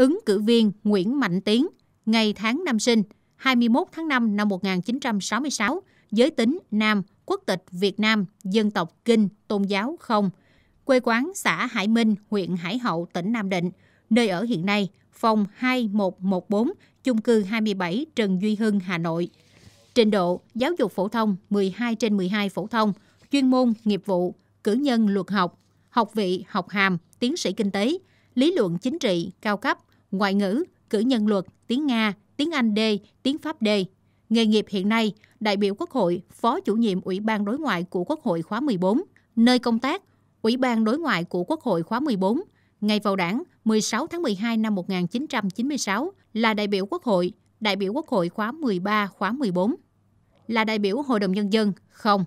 ứng cử viên Nguyễn Mạnh Tiến, ngày tháng năm sinh 21 tháng 5 năm 1966, giới tính nam, quốc tịch Việt Nam, dân tộc Kinh, tôn giáo không, quê quán xã Hải Minh, huyện Hải Hậu, tỉnh Nam Định, nơi ở hiện nay, phòng 2114, chung cư 27 Trần Duy Hưng, Hà Nội. Trình độ giáo dục phổ thông 12 trên 12 phổ thông, chuyên môn nghiệp vụ, cử nhân luật học, học vị học hàm, tiến sĩ kinh tế, lý luận chính trị cao cấp, ngoại ngữ, cử nhân luật, tiếng Nga, tiếng Anh D, tiếng Pháp D. Nghề nghiệp hiện nay, đại biểu Quốc hội, Phó chủ nhiệm Ủy ban Đối ngoại của Quốc hội khóa 14, nơi công tác, Ủy ban Đối ngoại của Quốc hội khóa 14, ngày vào đảng 16 tháng 12 năm 1996 là đại biểu Quốc hội, đại biểu Quốc hội khóa 13, khóa 14. Là đại biểu Hội đồng Nhân dân, không.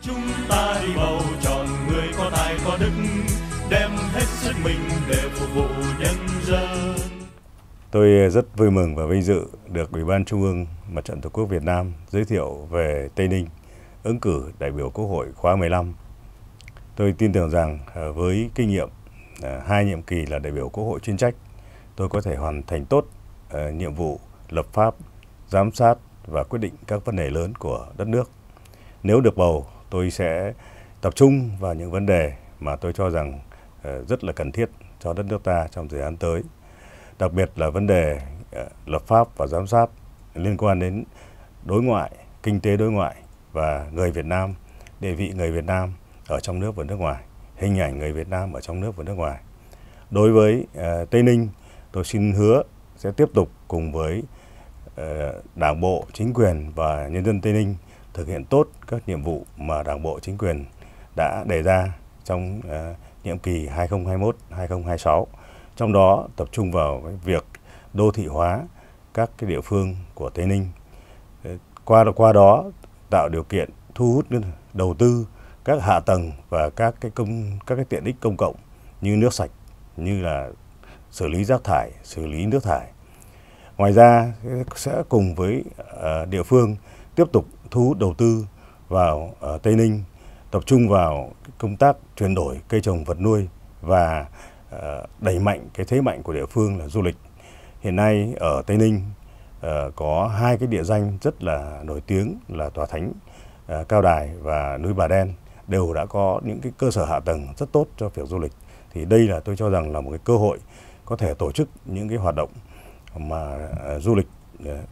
Chúng ta đi bầu chọn người có tài có đức, đem hết sức mình để phục vụ Tôi rất vui mừng và vinh dự được Ủy ban Trung ương Mặt trận Tổ quốc Việt Nam giới thiệu về Tây Ninh ứng cử đại biểu Quốc hội khóa 15. Tôi tin tưởng rằng à, với kinh nghiệm à, hai nhiệm kỳ là đại biểu Quốc hội chuyên trách, tôi có thể hoàn thành tốt à, nhiệm vụ lập pháp, giám sát và quyết định các vấn đề lớn của đất nước. Nếu được bầu, tôi sẽ tập trung vào những vấn đề mà tôi cho rằng rất là cần thiết cho đất nước ta trong thời gian tới đặc biệt là vấn đề ờ, lập pháp và giám sát liên quan đến đối ngoại, kinh tế đối ngoại và người Việt Nam, địa vị người Việt Nam ở trong nước và nước ngoài, hình ảnh người Việt Nam ở trong nước và nước ngoài. Đối với ờ, Tây Ninh, tôi xin hứa sẽ tiếp tục cùng với ờ, Đảng bộ, chính quyền và nhân dân Tây Ninh thực hiện tốt các nhiệm vụ mà Đảng bộ, chính quyền đã đề ra trong nhiệm kỳ 2021-2026 trong đó tập trung vào việc đô thị hóa các cái địa phương của Tây Ninh. Qua qua đó tạo điều kiện thu hút đầu tư các hạ tầng và các cái công các cái tiện ích công cộng như nước sạch, như là xử lý rác thải, xử lý nước thải. Ngoài ra sẽ cùng với ờ, địa phương tiếp tục thu hút đầu tư vào ờ, Tây Ninh, tập trung vào công tác chuyển đổi cây trồng vật nuôi và Ờ, đẩy mạnh cái thế mạnh của địa phương là du lịch. Hiện nay ở Tây Ninh ờ, có hai cái địa danh rất là nổi tiếng là Tòa Thánh ờ, Cao Đài và núi Bà Đen đều đã có những cái cơ sở hạ tầng rất tốt cho việc du lịch. Thì đây là tôi cho rằng là một cái cơ hội có thể tổ chức những cái hoạt động mà du lịch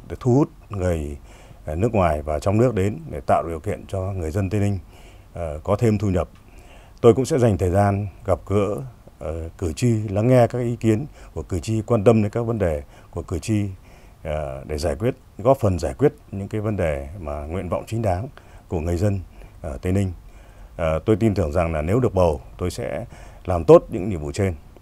để thu hút người nước ngoài và trong nước đến để tạo điều kiện cho người dân Tây Ninh có thêm thu nhập. Tôi cũng sẽ dành thời gian gặp gỡ Ờ, cử tri lắng nghe các ý kiến của cử tri quan tâm đến các vấn đề của cử tri ờ, để giải quyết góp phần giải quyết những cái vấn đề mà nguyện vọng chính đáng của người dân ở Tây Ninh. Ờ, tôi tin tưởng rằng là nếu được bầu tôi sẽ làm tốt những nhiệm vụ trên.